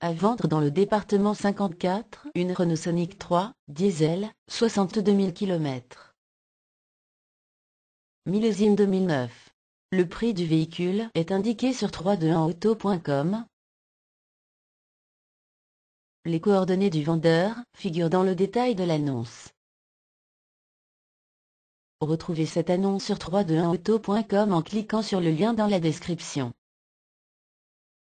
À vendre dans le département 54, une Renault Sonic 3, diesel, 62 000 km. Millésime 2009. Le prix du véhicule est indiqué sur 321auto.com. Les coordonnées du vendeur figurent dans le détail de l'annonce. Retrouvez cette annonce sur 321auto.com en cliquant sur le lien dans la description.